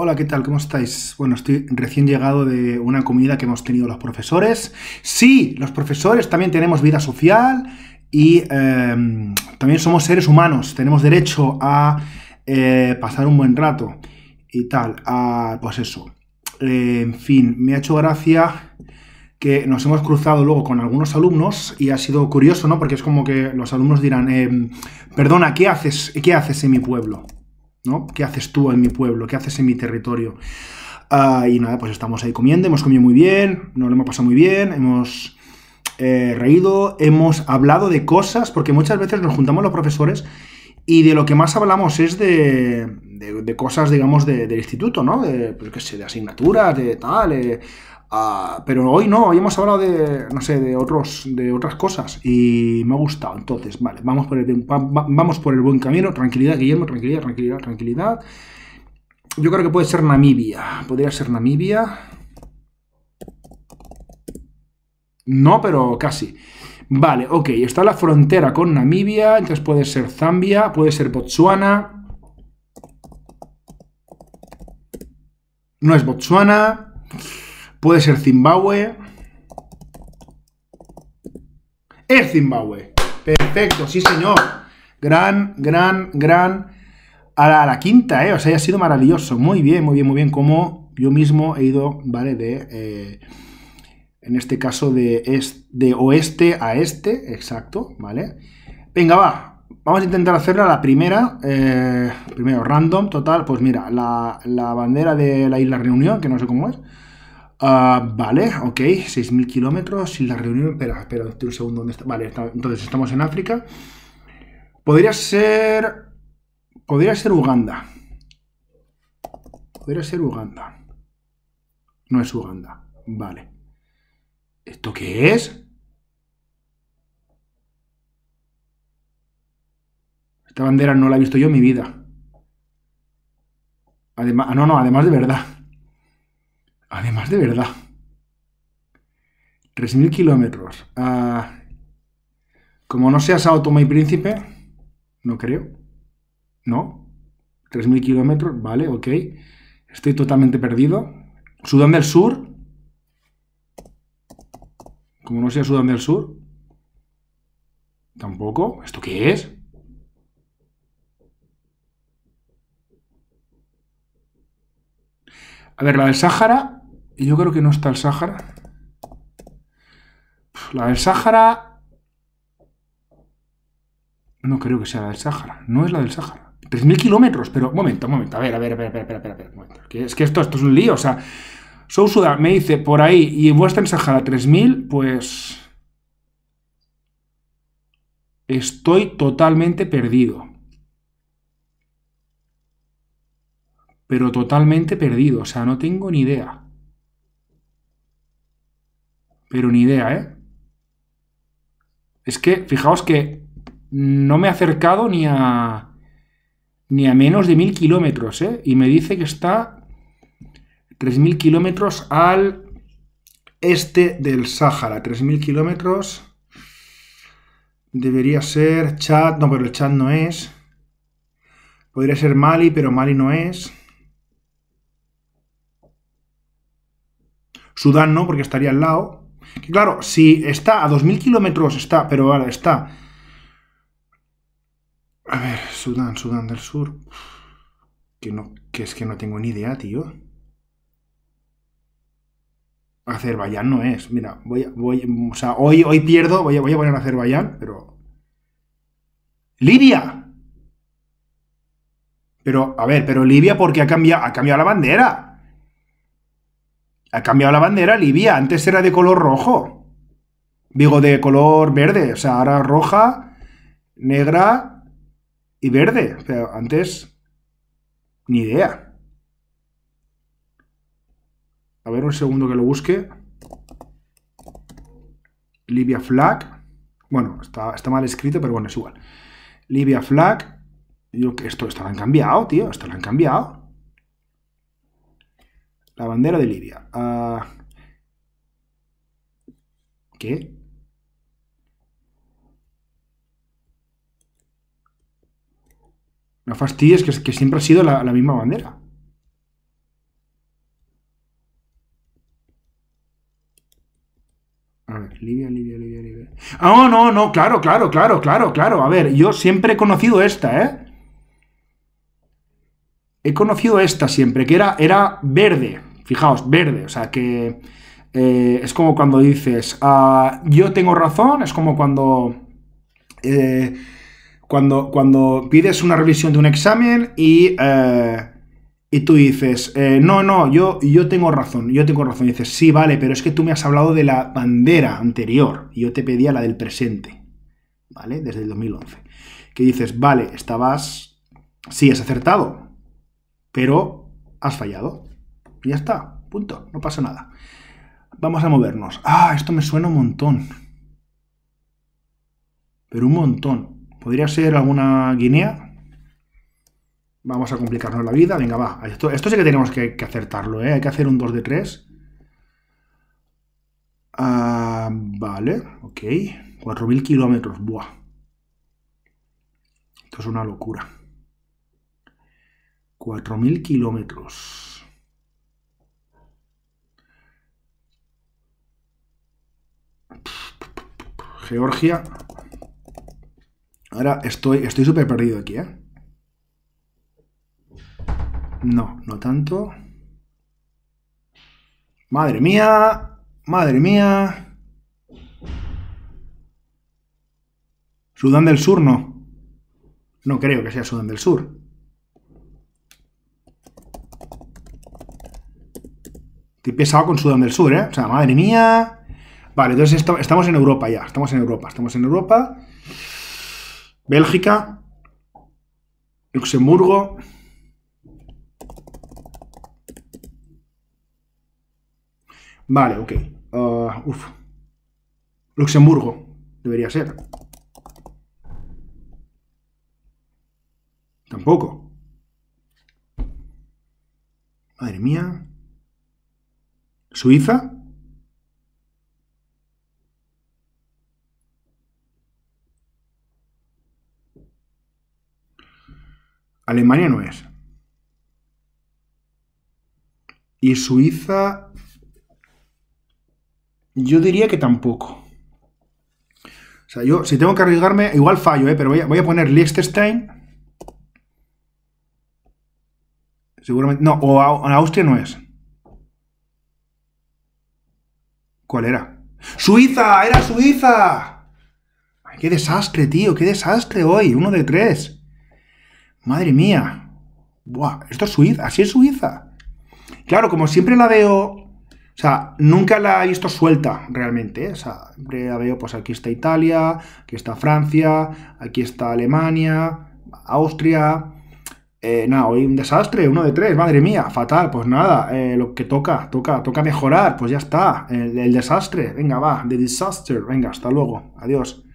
Hola, ¿qué tal? ¿Cómo estáis? Bueno, estoy recién llegado de una comida que hemos tenido los profesores. Sí, los profesores también tenemos vida social y em, también somos seres humanos, tenemos derecho a eh, pasar un buen rato y tal. pues eso. en fin, me ha hecho gracia que nos hemos cruzado luego con algunos alumnos y ha sido curioso, ¿no? Porque es como que los alumnos dirán, em, perdona, ¿qué haces, ¿qué haces en mi pueblo? ¿no? ¿Qué haces tú en mi pueblo? ¿Qué haces en mi territorio? Ah, y nada, pues estamos ahí comiendo, hemos comido muy bien, nos lo hemos pasado muy bien, hemos eh, reído, hemos hablado de cosas, porque muchas veces nos juntamos los profesores y de lo que más hablamos es de, de, cosas, digamos, del instituto, ¿no? De, pues, de asignaturas, de tal. Eh, Ah, pero hoy no, hoy hemos hablado de, no sé, de, otros, de otras cosas y me ha gustado. Entonces, vale, vamos por, el, vamos por el buen camino. Tranquilidad, Guillermo, tranquilidad, tranquilidad, tranquilidad. Yo creo que puede ser Namibia. Podría ser Namibia. No, pero casi. Vale, ok, está la frontera con Namibia, entonces puede ser Zambia, puede ser Botsuana. No es Botsuana. Puede ser Zimbabue. Es Zimbabue. Perfecto, sí señor. Gran, gran, gran. A la, quinta, ¿eh? O sea, ha sido maravilloso. Muy bien, muy bien, muy bien. Como yo mismo he ido, ¿vale? De... Eh, en este caso de, de oeste a este, exacto, ¿vale? Venga, va, vamos a intentar hacerla la primera, eh, primero random, total, pues mira, la bandera de la isla Reunión, que no sé cómo es, Ah, vale, ok, 6.000 kilómetros y la reunión... Espera, espera un segundo, ¿dónde está? Vale, entonces estamos en África. Podría ser... Podría ser Uganda. Podría ser Uganda. No es Uganda. Vale. ¿Esto qué es? Esta bandera no la he visto yo en mi vida. Además, ah, no, no, además de verdad. Además, de verdad. 3.000 kilómetros. Ah, como no seas Sao Toma y Príncipe, no creo. No. 3.000 kilómetros, vale, ok. Estoy totalmente perdido. Sudán del Sur. Como no sea Sudán del Sur. Tampoco. ¿Esto qué es? A ver, la del Sáhara y yo creo que no está el Sáhara. La del Sáhara... No creo que sea la del Sáhara. No es la del Sáhara. 3.000 kilómetros, pero... momento, momento. A ver, a ver, a ver, a ver, Es que esto, esto es un lío, o sea... Sousuda me dice por ahí y vuestra en Sahara 3000, pues estoy totalmente perdido. Pero totalmente perdido, o sea, no tengo ni idea. Pero ni idea, ¿eh? Es que, fijaos que no me he acercado ni a, ni a menos de mil kilómetros, ¿eh? Y me dice que está 3.000 kilómetros al este del Sáhara. 3.000 kilómetros debería ser Chad, no, pero el Chad no es. Podría ser Mali, pero Mali no es. Sudán no, porque estaría al lado. Claro, si está a 2.000 kilómetros, está, pero ahora está... A ver, Sudán, Sudán del Sur... Que, no, que es que no tengo ni idea, tío. Azerbaiyán no es. Mira, voy, voy, o sea, hoy, hoy pierdo, voy, voy a poner Azerbaiyán, pero... ¡Libia! Pero, a ver, pero Libia porque ha cambiado, ha cambiado la bandera. Ha cambiado la bandera, Libia. Antes era de color rojo. Digo, de color verde. O sea, ahora roja, negra y verde. Pero antes, ni idea. A ver, un segundo que lo busque. Libia flag. Bueno, está, mal escrito, pero bueno, es igual. Libia flag. Yo que esto, esto lo han cambiado, tío. Esto lo han cambiado. La bandera de Libia. Ah, ¿Qué? No fastidies, que, que siempre ha sido la, misma bandera. A ver, Libia, Libia, Libia, Libia. Ah, no, no, claro, claro, claro, claro, claro. A ver, yo siempre he conocido esta, ¿eh? He conocido esta siempre, que era, era verde. Fijaos, verde, o sea que eh, es como cuando dices, ah, yo tengo razón, es como cuando, eh, cuando, cuando pides una revisión de un examen y, eh, y tú dices, no, no, yo, yo tengo razón, yo tengo razón. Y dices, sí, vale, pero es que tú me has hablado de la bandera anterior, y yo te pedía la del presente, ¿vale? Desde el 2011. Que dices, vale, estabas, sí, has acertado, pero has fallado ya está, punto, no pasa nada. Vamos a movernos. Ah, esto me suena un montón. Pero un montón. ¿Podría ser alguna Guinea? Vamos a complicarnos la vida. Venga, va. Esto, esto sí que tenemos que, acertarlo, ¿eh? Hay que hacer un 2 de 3. Ah, vale, ok. 4.000 kilómetros. Buah. Esto es una locura. 4.000 kilómetros. Georgia. Ahora estoy estoy súper perdido aquí, ¿eh? No, no tanto. Madre mía, madre mía. Sudán del Sur no. No creo que sea Sudán del Sur. Estoy pesado con Sudán del Sur, ¿eh? O sea, madre mía. Vale, entonces estamos en Europa ya, estamos en Europa, estamos en Europa. Bélgica, Luxemburgo. Vale, ok. Uh, uf. Luxemburgo, debería ser. Tampoco. Madre mía. Suiza. Alemania no es. Y Suiza, yo diría que tampoco. O sea, yo, si tengo que arriesgarme, igual fallo, ¿eh? pero voy a, poner Liechtenstein. Seguramente. No, o Austria no es. ¿Cuál era? ¡Suiza! ¡Era Suiza! ¡Qué desastre, tío! ¡Qué desastre hoy! Uno de tres. Madre mía. Buah, esto es Suiza, así es Suiza. Claro, como siempre la veo o sea, nunca la he visto suelta realmente. ¿eh? O sea, siempre veo, pues aquí está Italia, aquí está Francia, aquí está Alemania, Austria. Eh, nada, hoy un desastre, uno de tres, madre mía, fatal, pues nada, eh, lo que toca, toca, toca mejorar, pues ya está, el, el desastre, venga, va, de disaster, venga, hasta luego, adiós.